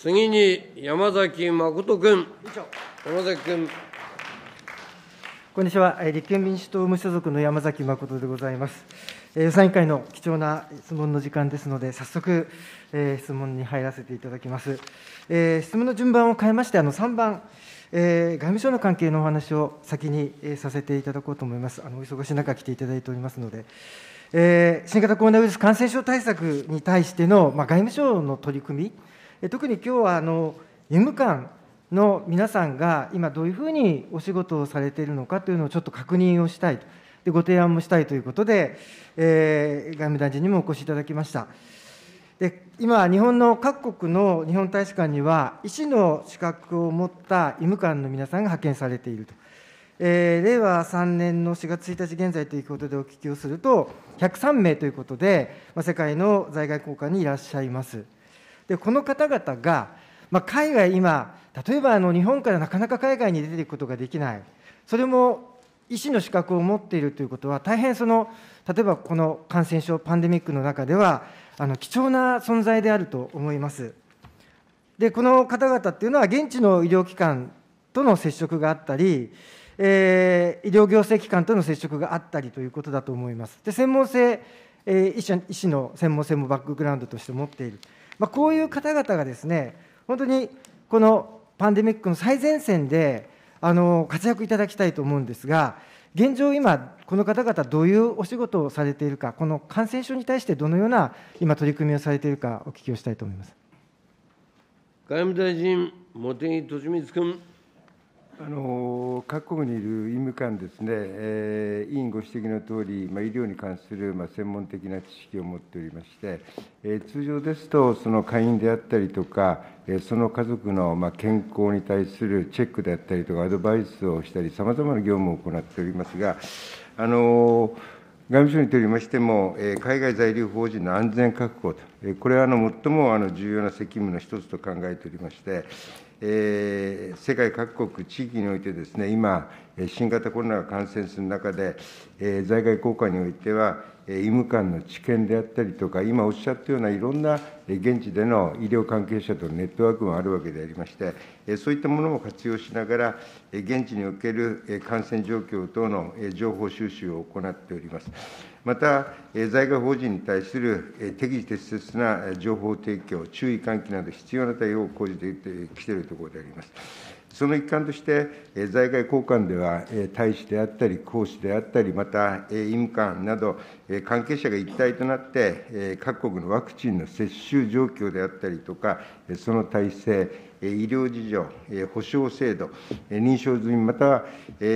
次に山崎誠君。山崎君。こんにちは。立憲民主党無所属の山崎誠でございます。予算委員会の貴重な質問の時間ですので、早速、えー、質問に入らせていただきます。えー、質問の順番を変えまして、あの3番、えー、外務省の関係のお話を先に、えさせていただこうと思います。あのお忙しい中、来ていただいておりますので、えー、新型コロナウイルス感染症対策に対しての、まあ、外務省の取り組み、特に今日はあの医務官の皆さんが今どういうふうにお仕事をされているのかというのをちょっと確認をしたいとでご提案もしたいということで、えー、外務大臣にもお越しいただきましたで今日本の各国の日本大使館には医師の資格を持った医務官の皆さんが派遣されていると、えー、令和3年の4月1日現在ということでお聞きをすると103名ということで、まあ、世界の在外公館にいらっしゃいます。でこの方々が、まあ、海外今例えばあの日本からなかなか海外に出ていくことができないそれも医師の資格を持っているということは大変その例えばこの感染症パンデミックの中ではあの貴重な存在であると思います。でこの方々っていうのは現地の医療機関との接触があったり、えー、医療行政機関との接触があったりということだと思います。で専門性、えー、医医師の専門性もバックグラウンドとして持っている。まあ、こういう方々がですね本当にこのパンデミックの最前線であの活躍いただきたいと思うんですが現状今この方々どういうお仕事をされているかこの感染症に対してどのような今取り組みをされているかお聞きをしたいと思います。外務大臣茂木敏光君あの各国にいる医務官ですね、えー、委員ご指摘のとおり、まあ、医療に関する、まあ、専門的な知識を持っておりまして、えー、通常ですと、その会員であったりとか、えー、その家族の、まあ、健康に対するチェックであったりとか、アドバイスをしたり、さまざまな業務を行っておりますが、あの外務省にとりましても、え海外在留邦人の安全確保と、えこれはあの最もあの重要な責務の一つと考えておりまして、世界各国、地域において、今、新型コロナが感染する中で、在外公館においては、医務官の知見であったりとか、今おっしゃったような、いろんな現地での医療関係者とのネットワークもあるわけでありまして、そういったものも活用しながら、現地における感染状況等の情報収集を行っております。また、在外邦人に対する適時適切な情報提供、注意喚起など必要な対応を講じてきているところであります。その一環として、在外交換では、大使であったり、公使であったり、また医務官など、関係者が一体となって、各国のワクチンの接種状況であったりとか、その体制、医療事情、保障制度、認証済み、または承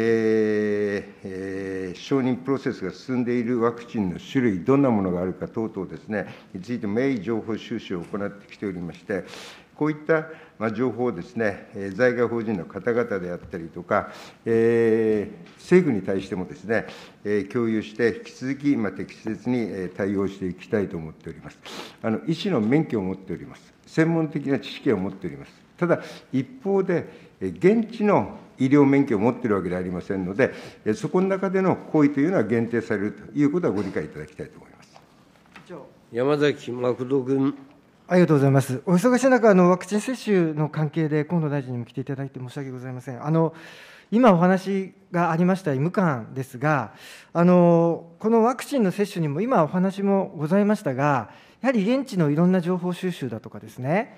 認プロセスが進んでいるワクチンの種類、どんなものがあるか等々ですね、について名情報収集を行ってきておりまして、こういった情報をですね、在外邦人の方々であったりとか、えー、政府に対してもですね、共有して、引き続き、まあ、適切に対応していきたいと思っております。あの医師の免許を持っております。専門的な知識を持っております。ただ、一方で、現地の医療免許を持っているわけではありませんので、そこの中での行為というのは限定されるということはご理解いただきたいと思います山崎誠君。ありがとうございます。お忙しい中、あのワクチン接種の関係で河野大臣にも来ていただいて申し訳ございません。あの今お話がありました医務官ですが、あのこのワクチンの接種にも今お話もございましたが、やはり現地のいろんな情報収集だとかですね、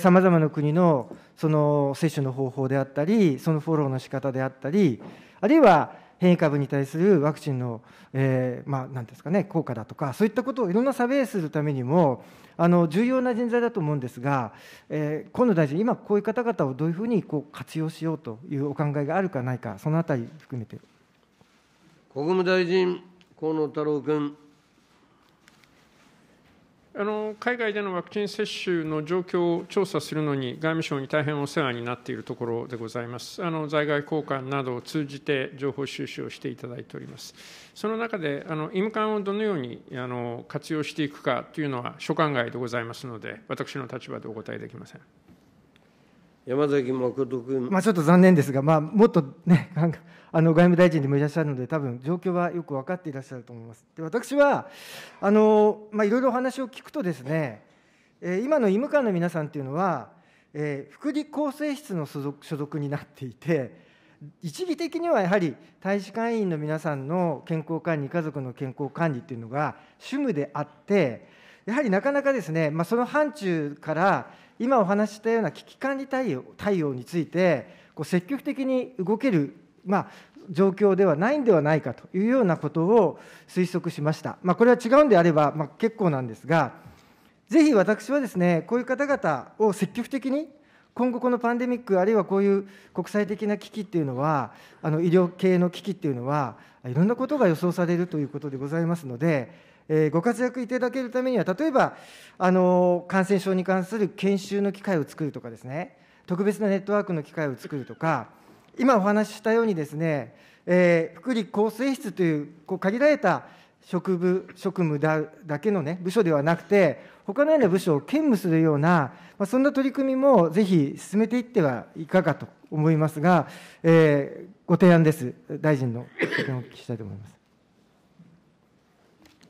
さまざまな国のその接種の方法であったり、そのフォローの仕方であったり、あるいは変異株に対するワクチンの、えー、まあ、なんですかね、効果だとか、そういったことをいろんな差別するためにも、あの重要な人材だと思うんですが、えー、河野大臣、今、こういう方々をどういうふうにこう活用しようというお考えがあるかないか、そのあたり含めて。国務大臣、河野太郎君。あの海外でのワクチン接種の状況を調査するのに、外務省に大変お世話になっているところでございます、あの在外交換などを通じて情報収集をしていただいております、その中で、あの医務官をどのようにあの活用していくかというのは、所管外でございますので、私の立場でお答えできません。山崎誠君。まあ、ちょっと残念ですが、まあ、もっとね、あの外務大臣でもいらっしゃるので、多分状況はよく分かっていらっしゃると思います。で、私は、あの、まあ、いろいろお話を聞くとですね。えー、今の医務官の皆さんというのは、えー、福利厚生室の所属所属になっていて。一義的にはやはり大使館員の皆さんの健康管理、家族の健康管理というのが主務であって、やはりなかなかですね、まあ、その範疇から今お話したような危機管理対応対応についてこう積極的に動ける、まあ、状況ではないんではないかというようなことを推測しました。まあ、これは違うんであれば、まあ、結構なんですが、ぜひ私はですね、こういう方々を積極的に、今後このパンデミック、あるいはこういう国際的な危機っていうのは、あの医療系の危機っていうのは、いろんなことが予想されるということでございますので、えご活躍いただけるためには、例えば、あの感染症に関する研修の機会を作るとかですね、特別なネットワークの機会を作るとか、今お話ししたようにですね、えー、福利厚生室というこう限られた職務職務だだけの、ね、部署ではなくて、他のような部署を兼務するような、まあ、そんな取り組みもぜひ進めていってはいかがと思いますが、えー、ご提案です、大臣の意見をお聞きしたいと思います。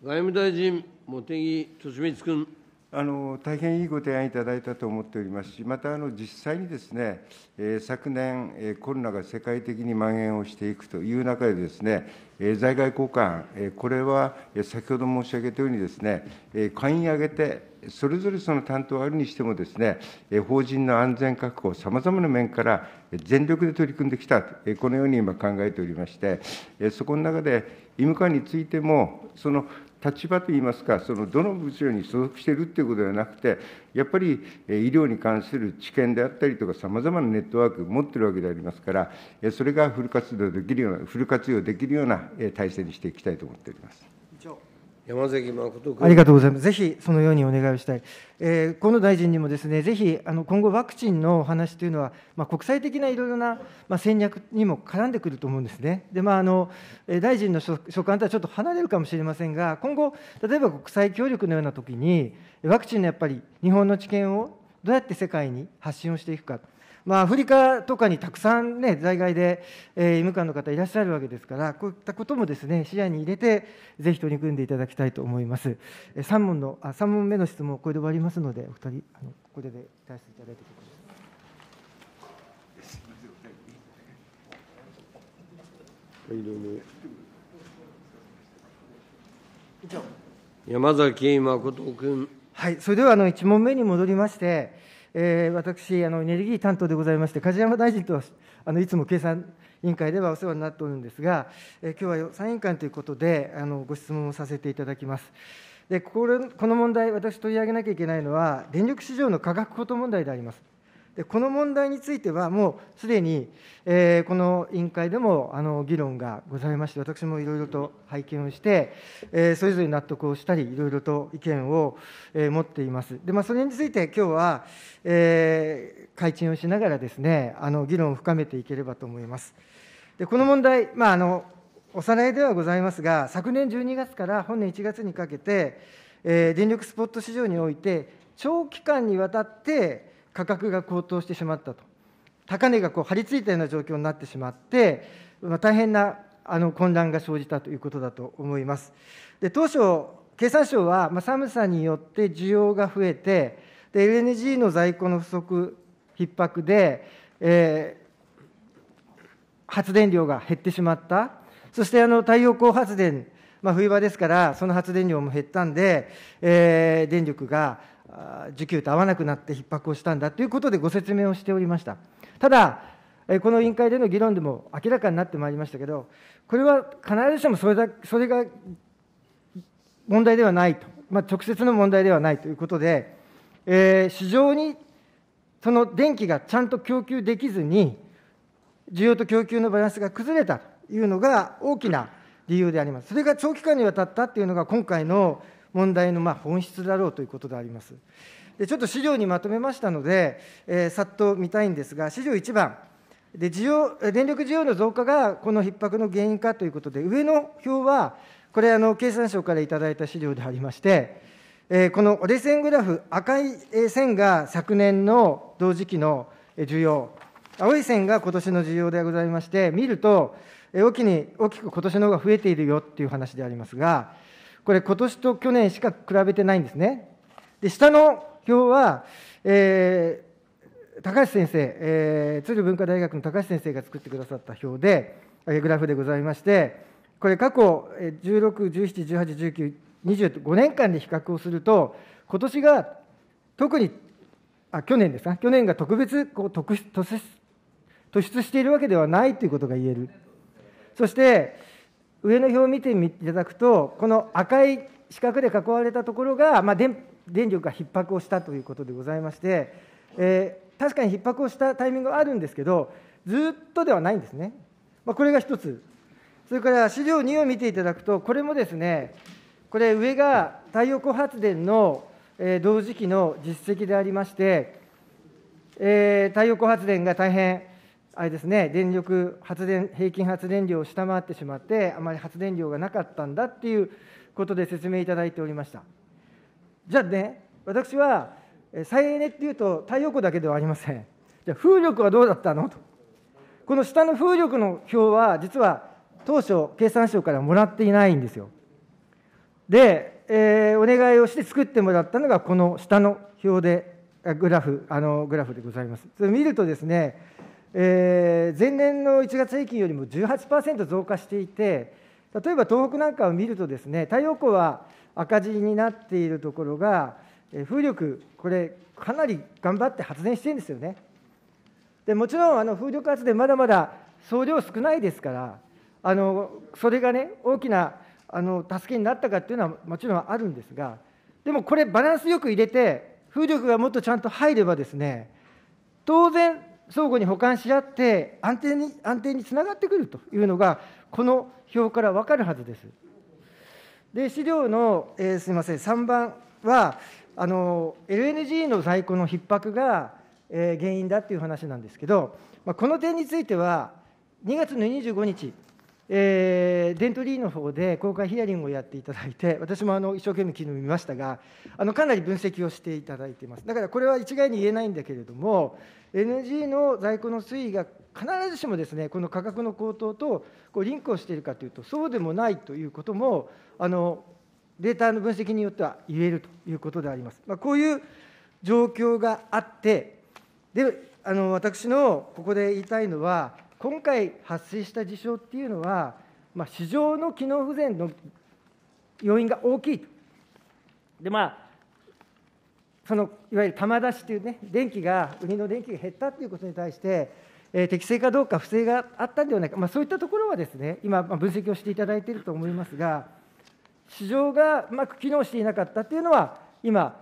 外務大臣、茂木敏光君。あの大変いいご提案いただいたと思っておりますし、またあの実際にですね、えー、昨年、えー、コロナが世界的に蔓延をしていくという中で、ですね、えー、在外交換、えー、これは先ほど申し上げたように、ですね、えー、会員挙げて、それぞれその担当あるにしてもですね、法人の安全確保、さまざまな面から全力で取り組んできたと、このように今考えておりまして、そこの中で、医務官についても、その立場といいますか、そのどの部署に所属しているということではなくて、やっぱり医療に関する知見であったりとか、さまざまなネットワーク持ってるわけでありますから、それがフル活動できるような、フル活用できるような体制にしていきたいと思っております。山崎誠君。ありがとうございます。ぜひそのようにお願いをしたい。えー、河野大臣にもですね、ぜひあの今後ワクチンのお話というのは、まあ、国際的ないろいろな、まあ、戦略にも絡んでくると思うんですね。で、まああの大臣の所管とはちょっと離れるかもしれませんが、今後例えば国際協力のような時にワクチンのやっぱり日本の知見をどうやって世界に発信をしていくか、まあ、アフリカとかにたくさん、ね、在外で、えー、医務官の方いらっしゃるわけですからこういったこともですね視野に入れてぜひ取り組んでいただきたいと思います、えー、3, 問のあ3問目の質問これで終わりますのでお二人あのここで対していただいてください山崎誠君。はい、それではあの1問目に戻りまして、えー、私あの、エネルギー担当でございまして、梶山大臣とあのいつも経産委員会ではお世話になっておるんですが、えー、今日は予算委員会ということであの、ご質問をさせていただきます。でこれこの問題、私、取り上げなきゃいけないのは、電力市場の価格高騰問題であります。でこの問題については、もうすでに、えー、この委員会でもあの議論がございまして、私もいろいろと拝見をして、えー、それぞれ納得をしたり、いろいろと意見を、えー、持っています。でまあ、それについて今日は、えー、会見をしながらですね、あの議論を深めていければと思います。でこの問題、まああの、おさらいではございますが、昨年12月から本年1月にかけて、えー、電力スポット市場において、長期間にわたって、価格が高騰してしまったと、高値がこう張り付いたような状況になってしまって、まあ、大変なあの混乱が生じたということだと思います。で当初、経産省は、まあ、寒さによって需要が増えてで、LNG の在庫の不足、逼迫で、えー、発電量が減ってしまった、そしてあの太陽光発電、まあ、冬場ですから、その発電量も減ったんで、えー、電力が需給と合わなくなって逼迫をしたんだということでご説明をしておりました。ただ、この委員会での議論でも明らかになってまいりましたけど、これは必ずしもそれだそれが問題ではないと、まあ、直接の問題ではないということで、えー、市場にその電気がちゃんと供給できずに、需要と供給のバランスが崩れたというのが大きな理由であります。それが長期間にわたったというのが、今回の問題のま本質だろうということであります。でちょっと資料にまとめましたので、えー、さっと見たいんですが、資料1番で需要、電力需要の増加がこの逼迫の原因かということで、上の表は、これあの、経産省からいただいた資料でありまして、えー、この折れ線グラフ、赤い線が昨年の同時期の需要、青い線が今年の需要でございまして、見ると、大きに大きく今年の方が増えているよっていう話でありますが、これ、今年と去年しか比べてないんですね。で下の表は、えー、高橋先生、えー、鶴文化大学の高橋先生が作ってくださった表で、グラフでございまして、これ、過去16、17、18、19、25年間で比較をすると、今年が特に、あ去年ですか、去年が特別こう特突出しているわけではないということが言える。そして上の表を見ていただくと、この赤い四角で囲われたところが、まあ、電力が逼迫をしたということでございまして、えー、確かに逼迫をしたタイミングはあるんですけど、ずっとではないんですね。まあ、これが1つ、それから資料2を見ていただくと、これもですね、これ、上が太陽光発電の同時期の実績でありまして、えー、太陽光発電が大変あれですね、電力発電、平均発電量を下回ってしまって、あまり発電量がなかったんだっていうことで説明いただいておりました。じゃあね、私は再エネっていうと、太陽光だけではありません。じゃあ、風力はどうだったのと、この下の風力の表は、実は当初、経産省からもらっていないんですよ。で、えー、お願いをして作ってもらったのが、この下の表で、グラフ、あのグラフでございます。それ見るとですね、えー、前年の1月平均よりも18%増加していて、例えば東北なんかを見ると、ですね太陽光は赤字になっているところが、風力、これ、かなり頑張って発電してるんですよね。でもちろんあの風力発電、まだまだ総量少ないですから、あのそれがね、大きなあの助けになったかっていうのはもちろんあるんですが、でもこれ、バランスよく入れて、風力がもっとちゃんと入ればですね、当然、相互に補完し合って安定に安定につながってくるというのがこの表から分かるはずです。で資料の、えー、すみません3番はあの LNG の在庫の逼迫が、えー、原因だっていう話なんですけど、まあ、この点については2月の25日えー、デントリーの方で公開ヒアリングをやっていただいて私もあの一生懸命昨日見ましたがあのかなり分析をしていただいていますだからこれは一概に言えないんだけれども NG の在庫の推移が必ずしもですねこの価格の高騰とこうリンクをしているかというとそうでもないということもあのデータの分析によっては言えるということであります。まあ、こういう状況があってであの私のここで言いたいのは今回発生した事象っていうのは、まあ、市場の機能不全の要因が大きいでまあそのいわゆる玉出しというね電気が売りの電気が減ったということに対して、えー、適正かどうか不正があったんではないか、まあ、そういったところはですね今、まあ、分析をしていただいていると思いますが市場がうまく機能していなかったというのは今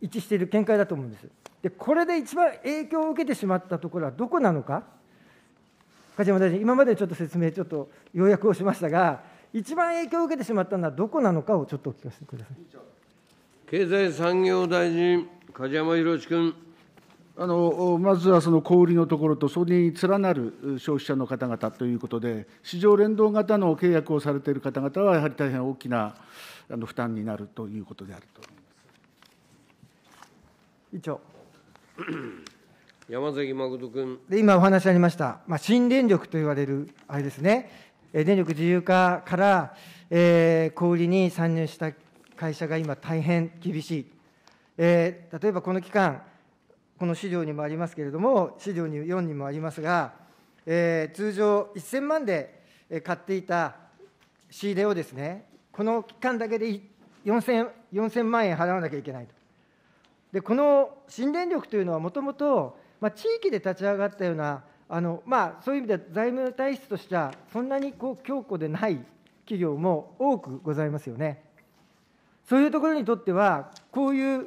一致している見解だと思うんです。でこれで一番影響を受けてしまったところはどこなのか梶山大臣、今までちょっと説明、ちょっと要約をしましたが、一番影響を受けてしまったのはどこなのかをちょっとお聞かせください経済産業大臣、梶山宏君。あのまずはその小売りのところと、それに連なる消費者の方々ということで、市場連動型の契約をされている方々は、やはり大変大きなあの負担になるということであると思います。以上山崎誠君。で、今お話ありました、まあ、新電力と言われる、あれですね、電力自由化から、えー、小売りに参入した会社が今、大変厳しい。えー、例えばこの期間、この資料にもありますけれども、資料に4にもありますが、えー、通常1000万で買っていた仕入れをですね、この期間だけで 4000, 4000万円払わなきゃいけないと。でこの新電力というのはもともとまあ、地域で立ち上がったようなあの、まあ、そういう意味では財務体質としてはそんなにこう強固でない企業も多くございますよね。そういうところにとってはこういう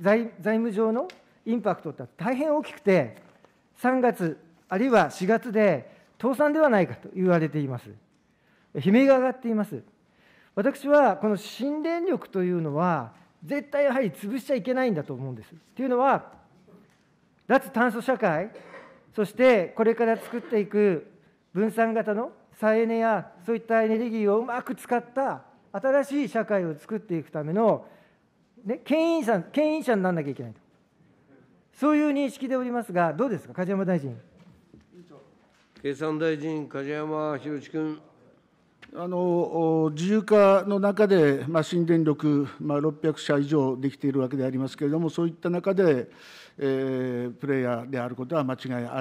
財務上のインパクトって大変大きくて3月あるいは4月で倒産ではないかと言われています。悲鳴が上がっています。私はこの新電力というのは絶対やはり潰しちゃいけないんだと思うんです。というのは脱炭素社会、そしてこれから作っていく分散型の再エネやそういったエネルギーをうまく使った新しい社会を作っていくための、ね、牽引者牽引者にならなきゃいけないと、そういう認識でおりますが、どうですか、梶山大臣。経産大臣、梶山宏君。あの自由化の中で、まあ、新電力、まあ、600社以上できているわけでありますけれども、そういった中で、えー、プレーヤーであることは間違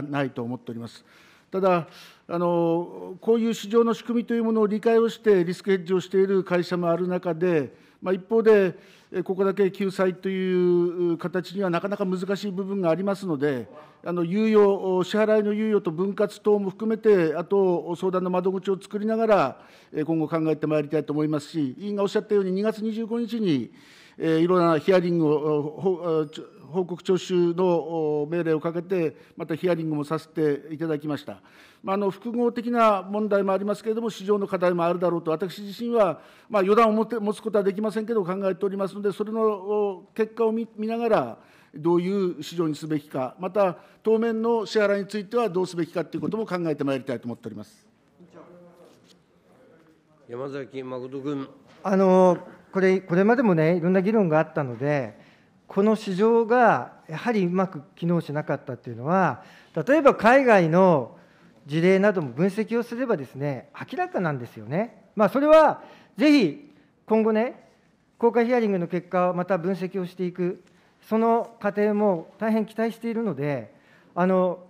いないと思っております。ただあの、こういう市場の仕組みというものを理解をして、リスクヘッジをしている会社もある中で、まあ、一方で、ここだけ救済という形にはなかなか難しい部分がありますので、あの猶予支払いの猶予と分割等も含めて、あと相談の窓口を作りながら、今後考えてまいりたいと思いますし、委員がおっしゃったように、2月25日に、えいろんなヒアリングを、報告徴収の命令をかけて、またヒアリングもさせていただきました。まあ、あの複合的な問題もありますけれども、市場の課題もあるだろうと、私自身は、まあ、予断を持て持つことはできませんけど、考えておりますので、それの結果を見ながら、どういう市場にすべきか、また当面の支払いについてはどうすべきかということも考えてまいりたいと思っております。山崎誠君。あのこれこれまでもねいろんな議論があったのでこの市場がやはりうまく機能しなかったっいうのは例えば海外の事例なども分析をすればですね明らかなんですよね。まあ、それはぜひ今後ね公開ヒアリングの結果をまた分析をしていくその過程も大変期待しているのであの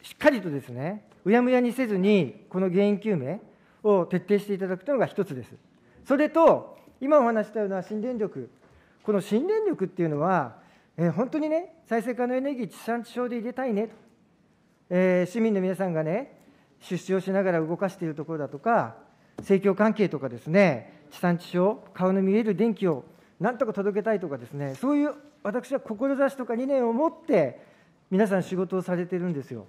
しっかりとですねうやむやにせずにこの原因究明を徹底していただくというのが一つです。それと、今お話したような新電力、この新電力っていうのは、えー、本当にね、再生可能エネルギー、地産地消で入れたいねと、えー、市民の皆さんがね、出資をしながら動かしているところだとか、政教関係とかですね、地産地消、顔の見える電気をなんとか届けたいとかですね、そういう私は志とか理念を持って、皆さん仕事をされてるんですよ。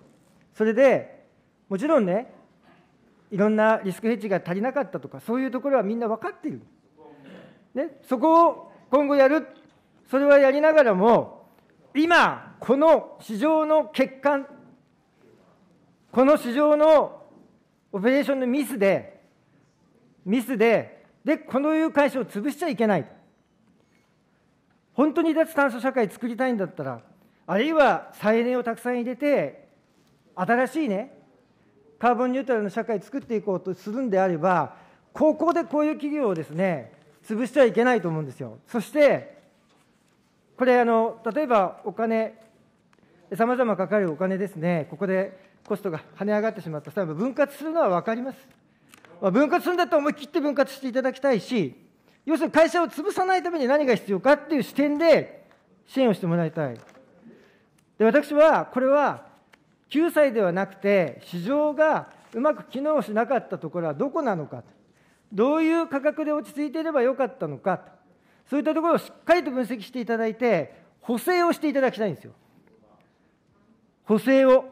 それで、もちろんね、いろんなリスクヘッジが足りなかったとか、そういうところはみんな分かっている。ね、そこを今後やる、それはやりながらも、今、この市場の欠陥、この市場のオペレーションのミスで、ミスで、で、このいう会社を潰しちゃいけない。本当に脱炭素社会作りたいんだったら、あるいは再エネをたくさん入れて、新しいね、カーボンニュートラルの社会を作っていこうとするんであれば、ここでこういう企業をですね、潰してはいけないと思うんですよ。そして、これあの、例えばお金、さまざまかかるお金ですね、ここでコストが跳ね上がってしまった、例えば分割するのは分かります。まあ、分割するんだったら思い切って分割していただきたいし、要するに会社を潰さないために何が必要かっていう視点で支援をしてもらいたい。で私はこれは救済ではなくて、市場がうまく機能しなかったところはどこなのか、どういう価格で落ち着いていればよかったのか、そういったところをしっかりと分析していただいて、補正をしていただきたいんですよ。補正を。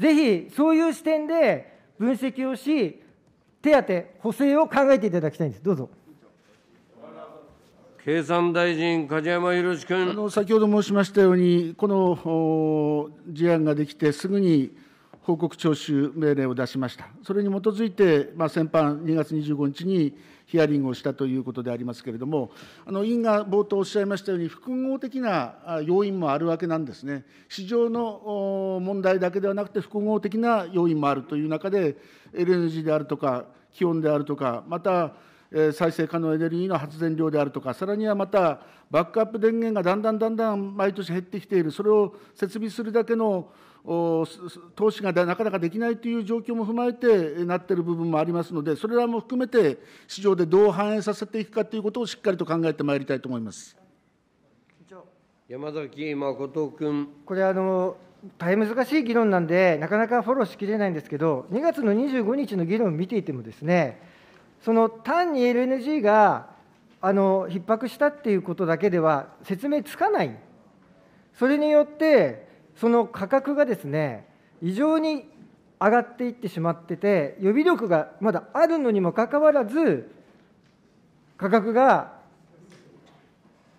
ぜひ、そういう視点で分析をし、手当、補正を考えていただきたいんです。どうぞ。経産大臣、梶山弘君あの先ほど申しましたように、この事案ができて、すぐに報告徴収命令を出しました、それに基づいて、まあ、先般、2月25日にヒアリングをしたということでありますけれども、あの委員が冒頭おっしゃいましたように、複合的な要因もあるわけなんですね、市場の問題だけではなくて、複合的な要因もあるという中で、LNG であるとか、気温であるとか、また、再生可能エネルギーの発電量であるとか、さらにはまた、バックアップ電源がだんだんだんだん毎年減ってきている、それを設備するだけの投資がなかなかできないという状況も踏まえてなっている部分もありますので、それらも含めて、市場でどう反映させていくかということをしっかりと考えてまいりたいと思います。山崎誠君。これあの大変難しい議論なんで、なかなかフォローしきれないんですけど、2月の25日の議論を見ていてもですね、その単に LNG があの逼迫したっていうことだけでは説明つかない、それによって、その価格がですね、異常に上がっていってしまってて、予備力がまだあるのにもかかわらず、価格が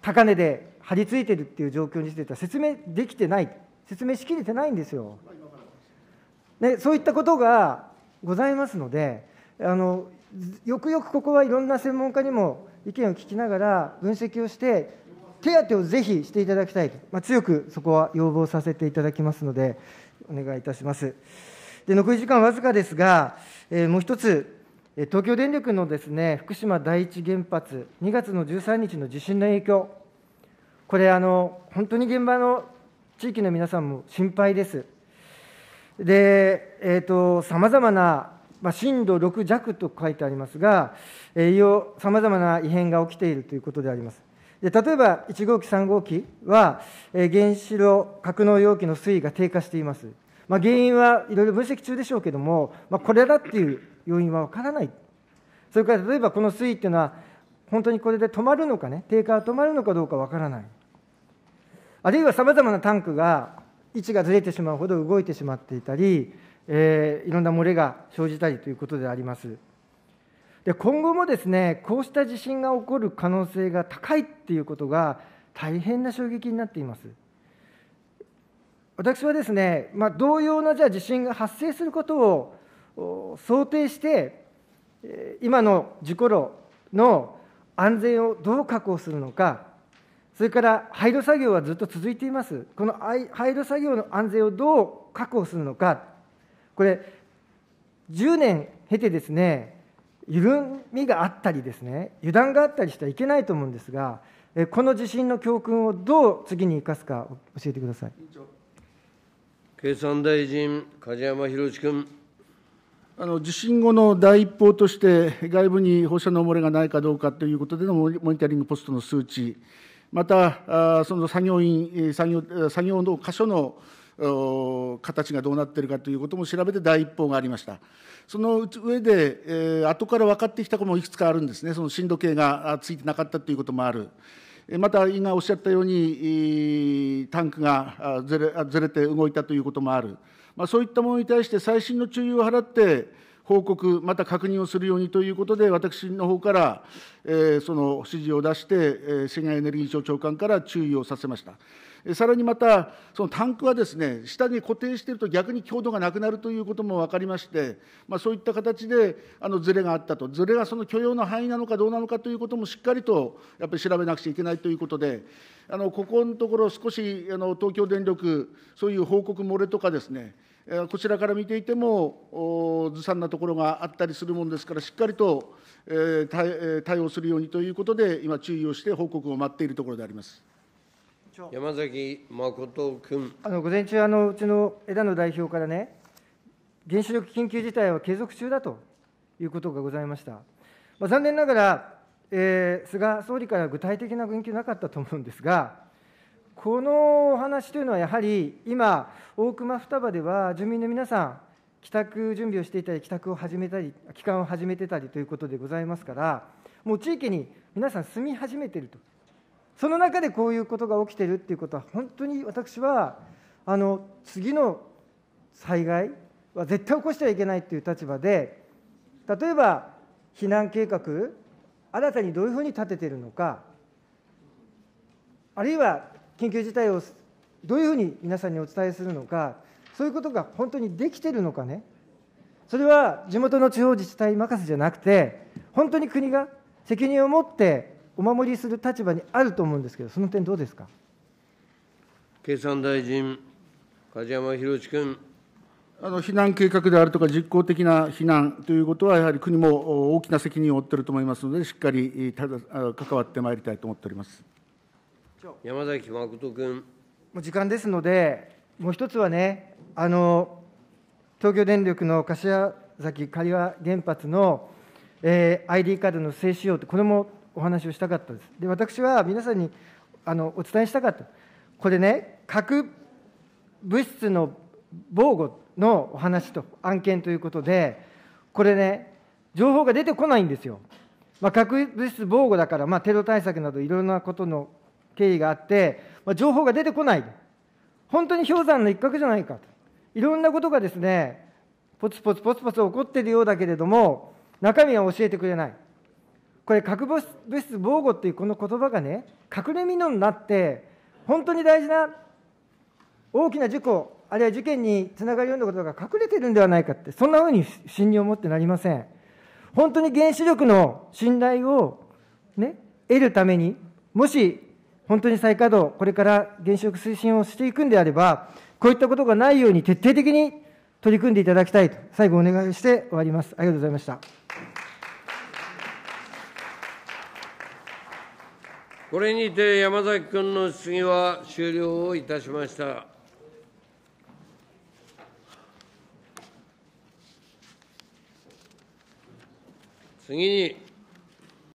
高値で張り付いてるっていう状況については説明できてない、説明しきれてないんですよ。ね、そういったことがございますので、あのよくよくここはいろんな専門家にも意見を聞きながら分析をして手当をぜひしていただきたいと、まあ、強くそこは要望させていただきますのでお願いいたします。で残り時間わずかですが、えー、もう一つ、東京電力のですね福島第一原発、2月の13日の地震の影響、これあの、本当に現場の地域の皆さんも心配です。で、さまざまなまあ、震度6弱と書いてありますが、えー、さまざまな異変が起きているということであります。で例えば1号機、3号機は、え原子炉格納容器の水位が低下しています。まあ、原因はいろいろ分析中でしょうけれども、まあ、これだっていう要因は分からない。それから例えばこの水位っていうのは、本当にこれで止まるのかね、低下が止まるのかどうか分からない。あるいはさまざまなタンクが位置がずれてしまうほど動いてしまっていたり、えー、いろんな漏れが生じたりということであります。で今後もですねこうした地震が起こる可能性が高いっていうことが大変な衝撃になっています。私はですね、まあ、同様なじゃ地震が発生することを想定して、今の事故炉の安全をどう確保するのか、それから廃炉作業はずっと続いています、この廃炉作業の安全をどう確保するのか、これ、10年経てですね、緩みがあったりですね、油断があったりしてはいけないと思うんですが、この地震の教訓をどう次に生かすか、教えてください。経産大臣、梶山宏君。あの地震後の第一報として、外部に放射能漏れがないかどうかということでのモニタリングポストの数値、また、その作業員、作業作業の箇所の形がどうなっているかということも調べて第一報がありました。その上で、えー、後から分かってきたこともいくつかあるんですね、その震度計がついてなかったということもある。また、今おっしゃったように、タンクがずれずれて動いたということもある。まあ、そういったものに対して最新の注意を払って、報告、また確認をするようにということで、私の方から、えー、その指示を出して、えー、資源エネルギー省長官から注意をさせました。さらにまた、そのタンクはですね、下に固定していると逆に強度がなくなるということも分かりまして、まあ、そういった形であのずれがあったと、ずれがその許容の範囲なのかどうなのかということもしっかりとやっぱり調べなくちゃいけないということで、あのここのところ、少しあの東京電力、そういう報告漏れとかですね、こちらから見ていても、ずさんなところがあったりするものですから、しっかりと対応するようにということで、今、注意をして報告を待っているところであります。山崎誠君。あの午前中あの、うちの枝野代表からね、原子力緊急事態は継続中だということがございました。まあ、残念ながら、えー、菅総理から具体的な言及なかったと思うんですが、このお話というのは、やはり今、大熊双葉では住民の皆さん、帰宅準備をしていたり、帰宅を始めたり、帰還を始めてたりということでございますから、もう地域に皆さん住み始めているとその中でこういうことが起きてるっていうことは本当に私はあの次の災害は絶対起こしてはいけないっていう立場で例えば避難計画新たにどういうふうに立てているのかあるいは緊急事態をどういうふうに皆さんにお伝えするのかそういうことが本当にできてるのかねそれは地元の地方自治体任せじゃなくて本当に国が責任を持ってお守りする立場にあると思うんですけど、その点、どうですか経産大臣、梶山宏君。あの避難計画であるとか、実効的な避難ということは、やはり国も大きな責任を負っていると思いますので、しっかりただ関わってまいりたいと思っております山崎誠君。もう時間ですので、もう一つはね、あの東京電力の柏崎刈羽原発の、えー、ID カードの不正使用って、これもお話をしたかったです。で、私は皆さんにあのお伝えしたかった。これね、核物質の防護のお話と案件ということで、これね、情報が出てこないんですよ。まあ、核物質防護だから、まあ、テロ対策などいろんなことの経緯があって、まあ、情報が出てこない。本当に氷山の一角じゃないかと。いろんなことがですね、ポツポツポツポツ起こっているようだけれども、中身は教えてくれない。これ核物質防護っていうこの言葉がね隠れ蓑になって本当に大事な大きな事故あるいは事件につながるようなことが隠れてるんではないかってそんなふうに信任を持ってなりません本当に原子力の信頼を、ね、得るためにもし本当に再稼働これから原子力推進をしていくんであればこういったことがないように徹底的に取り組んでいただきたいと最後お願いして終わりますありがとうございましたこれにて山崎君の質疑は終了をいたしました。次に